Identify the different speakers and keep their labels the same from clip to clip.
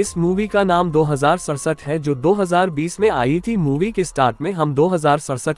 Speaker 1: इस मूवी का नाम दो है जो 2020 में आई थी मूवी के स्टार्ट में हम दो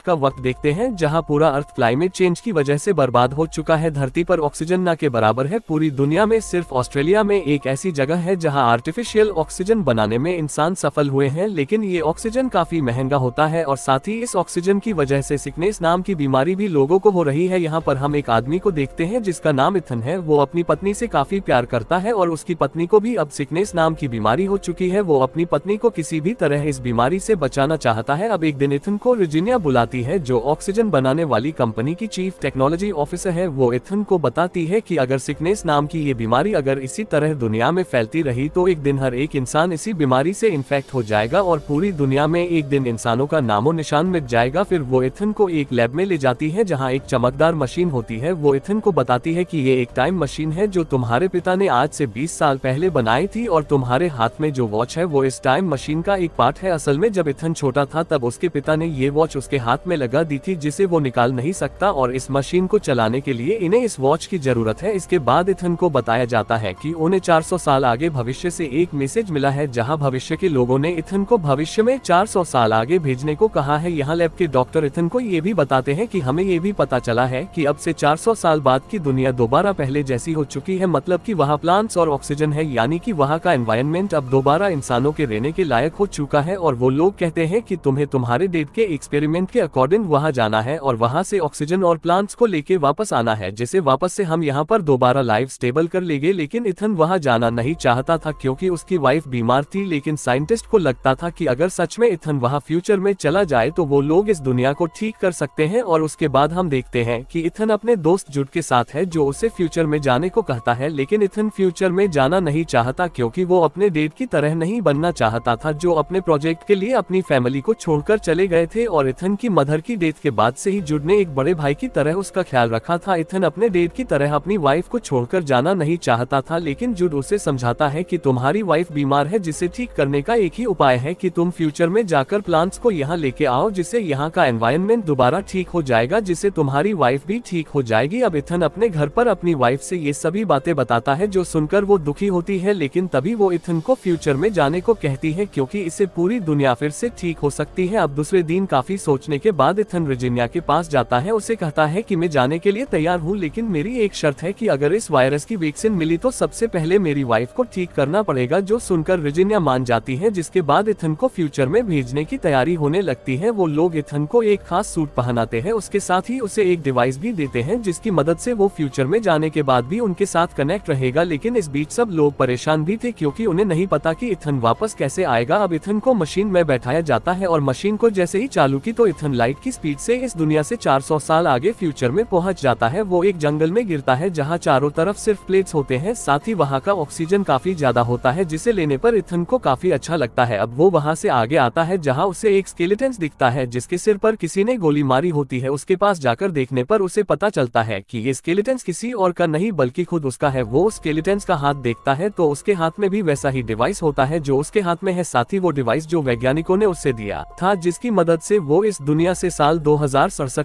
Speaker 1: का वक्त देखते हैं जहां पूरा अर्थ क्लाइमेट चेंज की वजह से बर्बाद हो चुका है धरती पर ऑक्सीजन न के बराबर है पूरी दुनिया में सिर्फ ऑस्ट्रेलिया में एक ऐसी जगह है जहां आर्टिफिशियल ऑक्सीजन बनाने में इंसान सफल हुए हैं लेकिन ये ऑक्सीजन काफी महंगा होता है और साथ ही इस ऑक्सीजन की वजह से सिकनेस नाम की बीमारी भी लोगों को हो रही है यहाँ पर हम एक आदमी को देखते हैं जिसका नाम इथन है वो अपनी पत्नी से काफी प्यार करता है और उसकी पत्नी को भी अब सिकनेस नाम की बीमारी बीमारी हो चुकी है वो अपनी पत्नी को किसी भी तरह इस बीमारी से बचाना चाहता है अब एक दिन इथन को रिजिनिया बुलाती है जो ऑक्सीजन बनाने वाली कंपनी की चीफ टेक्नोलॉजी ऑफिसर है वो इथन को बताती है कि अगर सिकनेस नाम की ये बीमारी अगर इसी तरह दुनिया में फैलती रही तो एक दिन हर एक इंसान इसी बीमारी से इन्फेक्ट हो जाएगा और पूरी दुनिया में एक दिन इंसानों का नामो निशान मिट जाएगा फिर वो इथन को एक लैब में ले जाती है जहाँ एक चमकदार मशीन होती है वो इथन को बताती है की ये एक टाइम मशीन है जो तुम्हारे पिता ने आज से बीस साल पहले बनाई थी और तुम्हारे हाथ में जो वॉच है वो इस टाइम मशीन का एक पार्ट है असल में जब इथन छोटा था तब उसके पिता ने ये वॉच उसके हाथ में लगा दी थी जिसे वो निकाल नहीं सकता और इस मशीन को चलाने के लिए इन्हें इस वॉच की जरूरत है इसके बाद इथन को बताया जाता है की उन्हें चार साल आगे भविष्य से एक मैसेज मिला है जहाँ भविष्य के लोगों ने इथन को भविष्य में चार साल आगे भेजने को कहा है यहाँ लैब के डॉक्टर इथन को ये भी बताते हैं की हमें ये भी पता चला है की अब से चार साल बाद की दुनिया दोबारा पहले जैसी हो चुकी है मतलब कि वहाँ प्लांट्स और ऑक्सीजन है यानी कि वहाँ का एनवायरमेंट कॉन्टिनेंट अब दोबारा इंसानों के रहने के लायक हो चुका है और वो लोग कहते हैं कि तुम्हें तुम्हारे डेट के एक्सपेरिमेंट के अकॉर्डिंग वहाँ जाना है और वहाँ से ऑक्सीजन और प्लांट्स को लेके वापस आना है जिसे वापस से हम यहाँ पर दोबारा लाइफ स्टेबल कर ले लेकिन इथन वहाँ जाना नहीं चाहता था क्योंकि उसकी वाइफ बीमार थी लेकिन साइंटिस्ट को लगता था की अगर सच में इथन वहाँ फ्यूचर में चला जाए तो वो लोग इस दुनिया को ठीक कर सकते हैं और उसके बाद हम देखते हैं की इथन अपने दोस्त जुट के साथ है जो उसे फ्यूचर में जाने को कहता है लेकिन इथन फ्यूचर में जाना नहीं चाहता क्योंकि वो अपने डेट की तरह नहीं बनना चाहता था जो अपने प्रोजेक्ट के लिए अपनी फैमिली को छोड़कर चले गए थे और इथन की मदर की डेथ के बाद से ही जुड ने एक बड़े भाई की तरह उसका ख्याल रखा था इथन अपने डेट की तरह अपनी वाइफ को छोड़कर जाना नहीं चाहता था लेकिन जुड उसे समझाता है की तुम्हारी वाइफ बीमार है जिसे ठीक करने का एक ही उपाय है की तुम फ्यूचर में जाकर प्लांट्स को यहाँ लेके आओ जिससे यहाँ का एनवायरमेंट दोबारा ठीक हो जाएगा जिससे तुम्हारी वाइफ भी ठीक हो जाएगी अब इथन अपने घर पर अपनी वाइफ से ये सभी बातें बताता है जो सुनकर वो दुखी होती है लेकिन तभी वो इथन उनको फ्यूचर में जाने को कहती है क्योंकि इससे पूरी दुनिया फिर से ठीक हो सकती है अब दूसरे दिन काफी सोचने के बाद इथन रिजिनिया के पास जाता है उसे कहता है कि मैं जाने के लिए तैयार हूँ लेकिन मेरी एक शर्त है कि अगर इस वायरस की वैक्सीन मिली तो सबसे पहले मेरी वाइफ को ठीक करना पड़ेगा जो सुनकर रिजिनिया मान जाती है जिसके बाद इथन को फ्यूचर में भेजने की तैयारी होने लगती है वो लोग इथन को एक खास सूट पहनाते हैं उसके साथ ही उसे एक डिवाइस भी देते हैं जिसकी मदद से वो फ्यूचर में जाने के बाद भी उनके साथ कनेक्ट रहेगा लेकिन इस बीच सब लोग परेशान भी थे क्योंकि उन्हें नहीं पता कि इथन वापस कैसे आएगा अब इथन को मशीन में बैठाया जाता है और मशीन को जैसे ही चालू की तो इथन लाइट की स्पीड से इस दुनिया से 400 साल आगे फ्यूचर में पहुंच जाता है वो एक जंगल में गिरता है जहां चारों तरफ सिर्फ प्लेट्स होते हैं साथ ही वहां का ऑक्सीजन काफी ज्यादा होता है जिसे लेने पर इथन को काफी अच्छा लगता है अब वो वहाँ से आगे आता है जहाँ उसे एक स्केलेटन दिखता है जिसके सिर पर किसी ने गोली मारी होती है उसके पास जाकर देखने पर उसे पता चलता है की ये स्केलेटन किसी और का नहीं बल्कि खुद उसका है वो स्केलेटन का हाथ देखता है तो उसके हाथ में भी वैसा ही ही डिवाइस होता है जो उसके हाथ में है साथ ही वो डिवाइस जो वैज्ञानिकों ने उससे दिया था जिसकी मदद से वो इस दुनिया से साल दो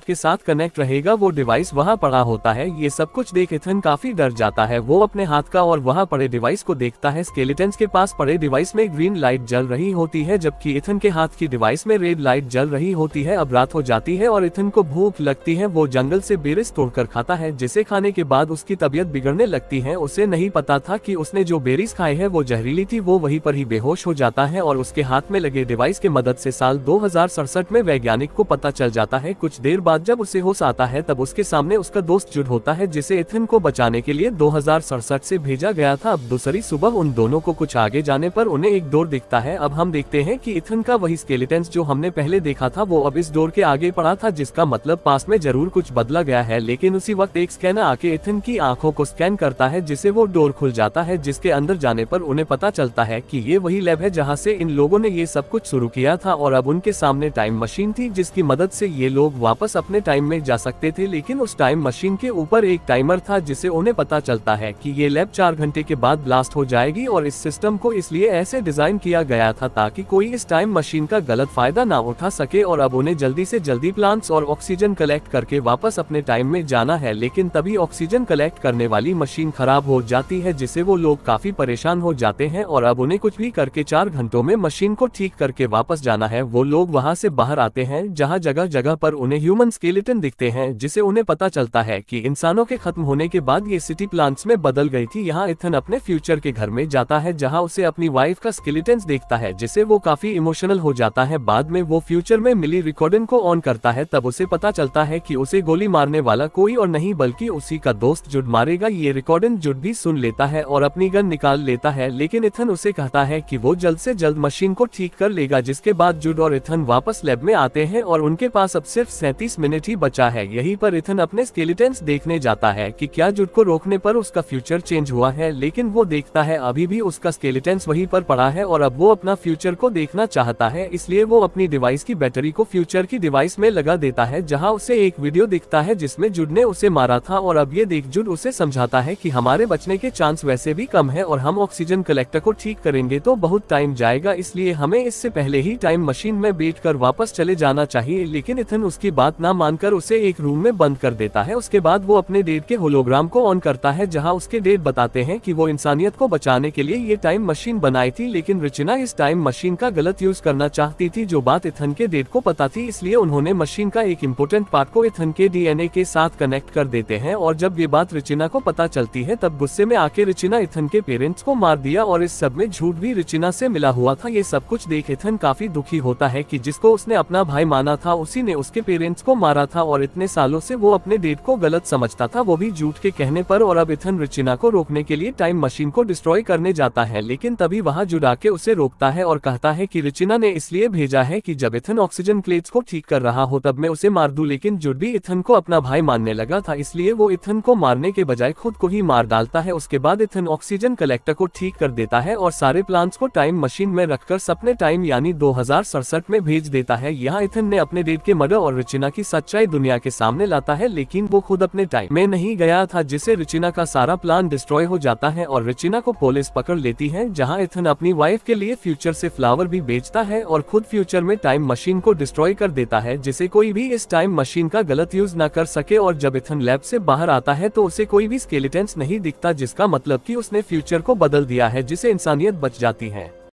Speaker 1: के साथ कनेक्ट रहेगा वो डिवाइस वहाँ पड़ा होता है ये सब कुछ देख इथन काफी डर जाता है वो अपने हाथ का और वहाँ पड़े डिवाइस को देखता है स्केलेटन के पास पड़े डिवाइस में ग्रीन लाइट जल रही होती है जबकि इथन के हाथ की डिवाइस में रेड लाइट जल रही होती है अब रात हो जाती है और इथन को भूख लगती है वो जंगल से बेरिस तोड़कर खाता है जिसे खाने के बाद उसकी तबीयत बिगड़ने लगती है उसे नहीं पता था कि उसने जो बेरिस खाए हैं वो जहरीली थी वो वहीं पर ही बेहोश हो जाता है और उसके हाथ में लगे डिवाइस के मदद से साल दो में वैज्ञानिक को पता चल जाता है कुछ देर बाद जब उसे होश आता है तब उसके सामने उसका दोस्त जुड़ होता है जिसे इथिन को बचाने के लिए दो से भेजा गया था अब दूसरी सुबह उन दोनों को कुछ आगे जाने पर उन्हें एक डोर दिखता है अब हम देखते हैं कि इथन का वही स्केलेटेंस जो हमने पहले देखा था वो अब इस डोर के आगे पड़ा था जिसका मतलब पास में जरूर कुछ बदला गया है लेकिन उसी वक्त एक स्कैनर आके इथन की आंखों को स्कैन करता है जिसे वो डोर खुल जाता है जिसके अंदर जाने पर उन्हें पता चलता है कि ये वही लैब है जहां से इन लोगों ने ये सब कुछ शुरू किया था और अब उनके सामने टाइम मशीन थी जिसकी मदद से ये लोग वापस अपने टाइम में जा सकते थे लेकिन उस टाइम मशीन के ऊपर एक टाइमर था जिसे उन्हें पता चलता है कि ये लैब चार घंटे के बाद ब्लास्ट हो जाएगी और इस सिस्टम को इसलिए ऐसे डिजाइन किया गया था ताकि कोई इस टाइम मशीन का गलत फायदा ना उठा सके और अब उन्हें जल्दी ऐसी जल्दी प्लांट्स और ऑक्सीजन कलेक्ट करके वापस अपने टाइम में जाना है लेकिन तभी ऑक्सीजन कलेक्ट करने वाली मशीन खराब हो जाती है जिसे वो लोग काफी परेशान हो जाते हैं हैं और अब उन्हें कुछ भी करके चार घंटों में मशीन को ठीक करके वापस जाना है वो लोग वहाँ से बाहर आते हैं जहाँ जगह जगह पर उन्हें ह्यूमन स्केलेटन दिखते हैं जिसे उन्हें पता चलता है कि इंसानों के खत्म होने के बाद ये सिटी प्लांट्स में बदल गई थी यहाँ इथन अपने फ्यूचर के घर में जाता है जहाँ उसे अपनी वाइफ का स्केलेटन देखता है जिसे वो काफी इमोशनल हो जाता है बाद में वो फ्यूचर में मिली रिकॉर्डिंग को ऑन करता है तब उसे पता चलता है की उसे गोली मारने वाला कोई और नहीं बल्कि उसी का दोस्त जुड मारेगा ये रिकॉर्डिंग जुड भी सुन लेता है और अपनी गन निकाल लेता है लेकिन इथन उसे कहता है कि वो जल्द से जल्द मशीन को ठीक कर लेगा जिसके बाद जुड और इथन वापस लैब में आते हैं और उनके पास अब सिर्फ सैतीस मिनट ही बचा है यहीं पर इथन अपने स्केलेटन्स देखने जाता है कि क्या जुड को रोकने पर उसका फ्यूचर चेंज हुआ है लेकिन वो देखता है अभी भी उसका स्केलेटन्स वही पर पड़ा है और अब वो अपना फ्यूचर को देखना चाहता है इसलिए वो अपनी डिवाइस की बैटरी को फ्यूचर की डिवाइस में लगा देता है जहाँ उसे एक वीडियो दिखता है जिसमे जुड ने उसे मारा था और अब ये देख जुड उसे समझाता है की हमारे बचने के चांस वैसे भी कम है और हम ऑक्सीजन कलेक्टर रास्ते को ठीक करेंगे तो बहुत टाइम जाएगा इसलिए हमें इससे पहले ही टाइम मशीन में बैठ कर वापस चले जाना चाहिए लेकिन इथन उसकी बात ना मानकर उसे एक रूम में बंद कर देता है उसके बाद वो अपने डेट के होलोग्राम को ऑन करता है जहाँ उसके डेट बताते हैं की वो इंसानियत को बचाने के लिए ये टाइम मशीन बनाई थी लेकिन रचना इस टाइम मशीन का गलत यूज करना चाहती थी जो बात इथन के डेट को पता थी इसलिए उन्होंने मशीन का एक इम्पोर्टेंट पार्ट को इथन के डीएनए के साथ कनेक्ट कर देते हैं और जब ये बात रिचिना को पता चलती है तब गुस्से में आके रिचिना इथन के पेरेंट्स को मार दिया और इस सब में झूठ भी रिचिना से मिला हुआ था ये सब कुछ देख इथन काफी दुखी होता है कि जिसको उसने अपना भाई माना था उसी ने उसके पेरेंट्स को मारा था और इतने सालों से वो अपने डेट को गलत समझता था वो भी झूठ के कहने पर और अब इथन रिचिना को रोकने के लिए टाइम मशीन को डिस्ट्रॉय करने जाता है लेकिन तभी वहाँ के उसे रोकता है और कहता है की रिचिना ने इसलिए भेजा है की जब इथन ऑक्सीजन क्लेट्स को ठीक कर रहा हो तब मैं उसे मार दू लेकिन जुड़ भी इथन को अपना भाई मानने लगा था इसलिए वो इथन को मारने के बजाय खुद को ही मार डालता है उसके बाद इथन ऑक्सीजन कलेक्टर को ठीक कर देता करता है और सारे प्लांट्स को टाइम मशीन में रखकर सपने टाइम यानी दो में भेज देता है यहाँ इथन ने अपने डेट के मर्डर और रिचिना की सच्चाई दुनिया के सामने लाता है लेकिन वो खुद अपने टाइम में नहीं गया था जिसे रिचिना का सारा प्लान डिस्ट्रॉय हो जाता है और रिचिना को पुलिस पकड़ लेती है जहाँ इथन अपनी वाइफ के लिए फ्यूचर ऐसी फ्लावर भी बेचता है और खुद फ्यूचर में टाइम मशीन को डिस्ट्रॉय कर देता है जिसे कोई भी इस टाइम मशीन का गलत यूज न कर सके और जब इथन लैब ऐसी बाहर आता है तो उसे कोई भी स्केलेटेंस नहीं दिखता जिसका मतलब की उसने फ्यूचर को बदल दिया है जिसे से इंसानियत बच जाती है